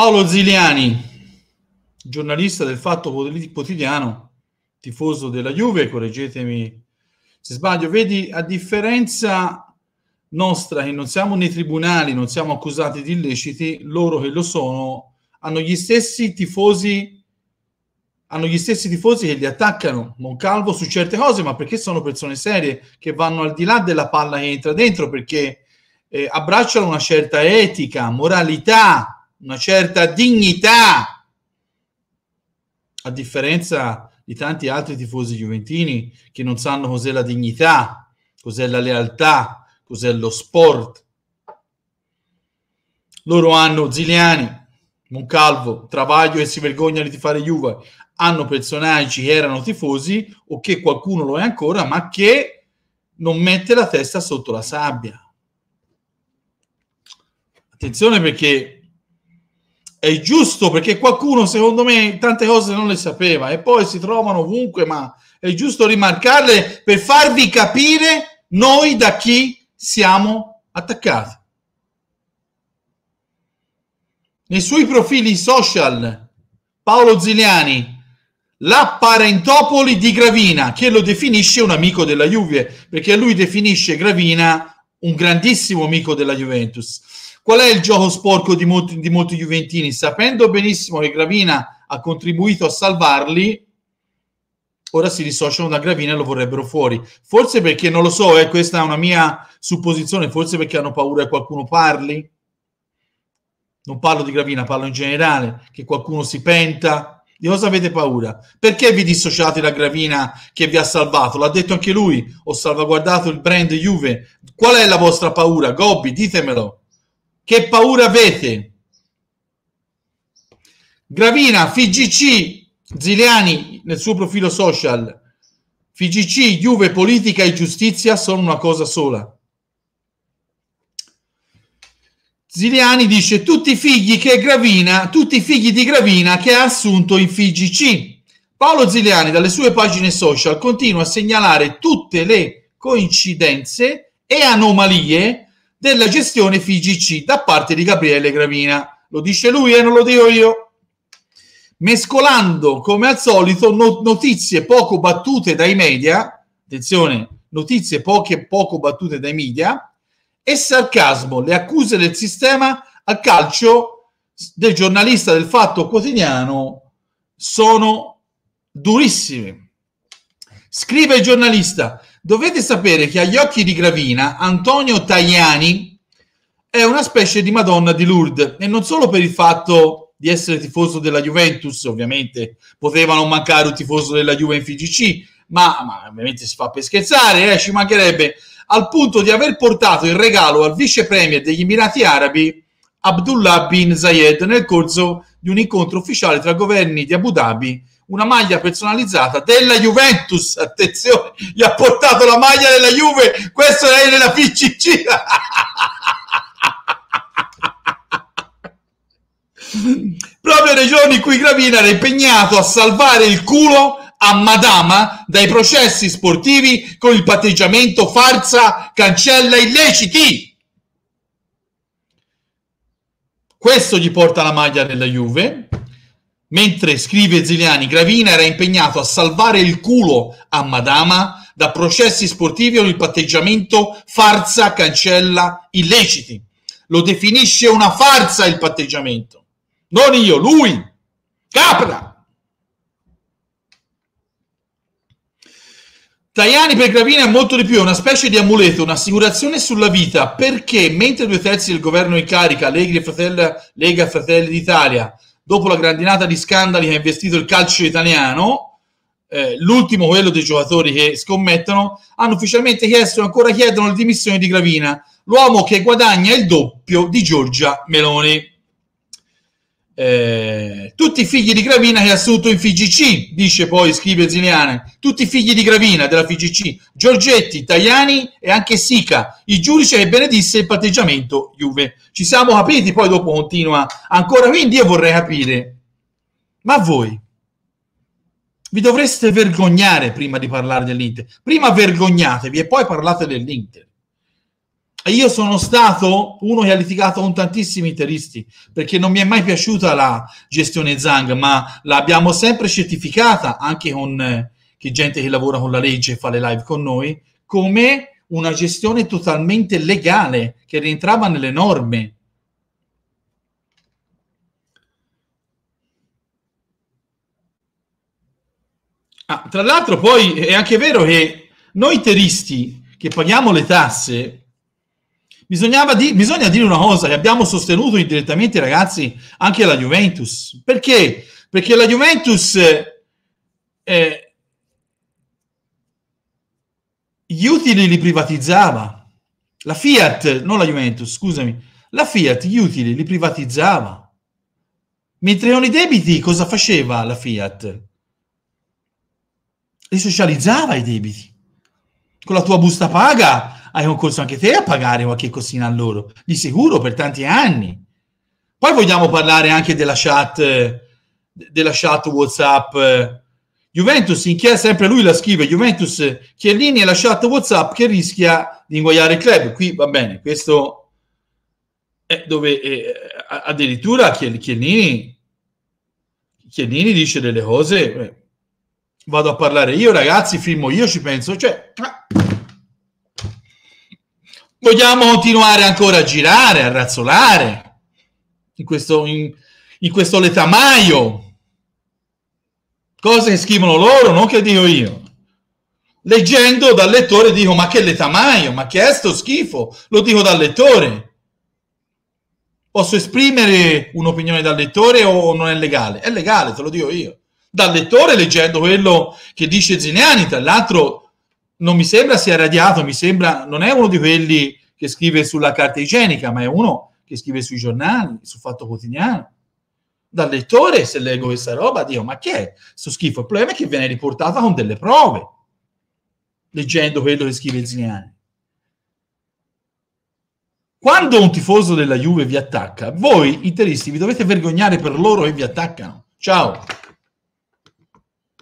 Paolo Ziliani, giornalista del Fatto Quotidiano, tifoso della Juve, correggetemi se sbaglio, vedi a differenza nostra che non siamo nei tribunali, non siamo accusati di illeciti, loro che lo sono hanno gli stessi tifosi hanno gli stessi tifosi che li attaccano Moncalvo su certe cose, ma perché sono persone serie che vanno al di là della palla che entra dentro perché eh, abbracciano una certa etica, moralità, una certa dignità, a differenza di tanti altri tifosi juventini che non sanno cos'è la dignità, cos'è la lealtà, cos'è lo sport. Loro hanno Ziliani, Moncalvo, Travaglio e si vergognano di fare Juve. Hanno personaggi che erano tifosi o che qualcuno lo è ancora, ma che non mette la testa sotto la sabbia. Attenzione perché è giusto perché qualcuno, secondo me, tante cose non le sapeva e poi si trovano ovunque, ma è giusto rimarcarle per farvi capire noi da chi siamo attaccati. Nei suoi profili social, Paolo Ziliani, l'apparentopoli di Gravina, che lo definisce un amico della Juve, perché lui definisce Gravina un grandissimo amico della Juventus. Qual è il gioco sporco di molti, di molti Juventini? Sapendo benissimo che Gravina ha contribuito a salvarli, ora si dissociano da Gravina e lo vorrebbero fuori. Forse perché, non lo so, eh, questa è una mia supposizione, forse perché hanno paura che qualcuno parli. Non parlo di Gravina, parlo in generale, che qualcuno si penta. Di cosa avete paura? Perché vi dissociate da Gravina che vi ha salvato? L'ha detto anche lui, ho salvaguardato il brand Juve. Qual è la vostra paura? Gobbi, ditemelo. Che paura avete? Gravina, FGC, Ziliani nel suo profilo social. FGC, Juve, politica e giustizia sono una cosa sola. Ziliani dice tutti i figli che Gravina, tutti i figli di Gravina che ha assunto in FGC. Paolo Ziliani dalle sue pagine social continua a segnalare tutte le coincidenze e anomalie della gestione FIGC da parte di Gabriele Gravina. Lo dice lui e eh, non lo dico io. Mescolando, come al solito, notizie poco battute dai media, attenzione, notizie poche, poco battute dai media, e sarcasmo, le accuse del sistema al calcio del giornalista del Fatto Quotidiano sono durissime. Scrive il giornalista, Dovete sapere che agli occhi di Gravina, Antonio Tajani è una specie di Madonna di Lourdes, e non solo per il fatto di essere tifoso della Juventus, ovviamente poteva non mancare un tifoso della Juve in FGC, ma, ma ovviamente si fa per scherzare, eh, ci mancherebbe, al punto di aver portato il regalo al vice premier degli Emirati Arabi Abdullah bin Zayed nel corso di un incontro ufficiale tra governi di Abu Dhabi una maglia personalizzata della Juventus. Attenzione, gli ha portato la maglia della Juve. Questo è della PCC. Proprio nei giorni in cui Gravina era impegnato a salvare il culo a Madama dai processi sportivi con il patteggiamento farsa cancella illeciti. Questo gli porta la maglia della Juve, Mentre scrive Ziliani, Gravina era impegnato a salvare il culo a Madama da processi sportivi o il patteggiamento farsa cancella illeciti. Lo definisce una farsa il patteggiamento. Non io, lui. Capra. Tajani per Gravina è molto di più, è una specie di amuleto, un'assicurazione sulla vita, perché mentre due terzi del governo in carica, Legri e Fratelli, Lega Fratelli d'Italia, dopo la grandinata di scandali che ha investito il calcio italiano, eh, l'ultimo quello dei giocatori che scommettono, hanno ufficialmente chiesto e ancora chiedono le dimissioni di Gravina, l'uomo che guadagna il doppio di Giorgia Meloni. Eh, tutti i figli di Gravina che ha assunto in FIGC, dice poi, scrive Ziliane, tutti i figli di Gravina della FIGC, Giorgetti, Tajani e anche Sica, il giudice che benedisse il patteggiamento Juve. Ci siamo capiti, poi dopo continua ancora, quindi io vorrei capire, ma voi vi dovreste vergognare prima di parlare dell'Inter, prima vergognatevi e poi parlate dell'Inter io sono stato uno che ha litigato con tantissimi interisti perché non mi è mai piaciuta la gestione Zang, ma l'abbiamo sempre certificata anche con eh, che gente che lavora con la legge e fa le live con noi come una gestione totalmente legale che rientrava nelle norme. Ah, tra l'altro poi è anche vero che noi interisti che paghiamo le tasse di, bisogna dire una cosa, li abbiamo sostenuto indirettamente ragazzi anche la Juventus. Perché? Perché la Juventus... Eh, gli utili li privatizzava. La Fiat, non la Juventus, scusami, la Fiat gli utili li privatizzava. Mentre con i debiti cosa faceva la Fiat? Li socializzava i debiti. Con la tua busta paga hai concorso anche te a pagare qualche cosina a loro, di sicuro per tanti anni. Poi vogliamo parlare anche della chat, della chat WhatsApp. Juventus in inchiesta, sempre lui la scrive, Juventus Chiellini e la chat WhatsApp che rischia di inguagliare il club. Qui va bene, questo è dove eh, addirittura Chiellini, Chiellini dice delle cose, vado a parlare io ragazzi, firmo io, ci penso, cioè... Vogliamo continuare ancora a girare, a razzolare in questo, in, in questo letamaio. Cose che scrivono loro, non che dico io. Leggendo dal lettore dico, ma che letamaio, ma che è sto schifo? Lo dico dal lettore. Posso esprimere un'opinione dal lettore o non è legale? È legale, te lo dico io. Dal lettore leggendo quello che dice Zineani, tra l'altro non mi sembra sia radiato, mi sembra non è uno di quelli che scrive sulla carta igienica, ma è uno che scrive sui giornali, sul Fatto Quotidiano. Dal lettore, se leggo questa roba, dico, ma che è? Sto schifo. Il problema è che viene riportata con delle prove, leggendo quello che scrive Zignani. Quando un tifoso della Juve vi attacca, voi interisti vi dovete vergognare per loro e vi attaccano. Ciao!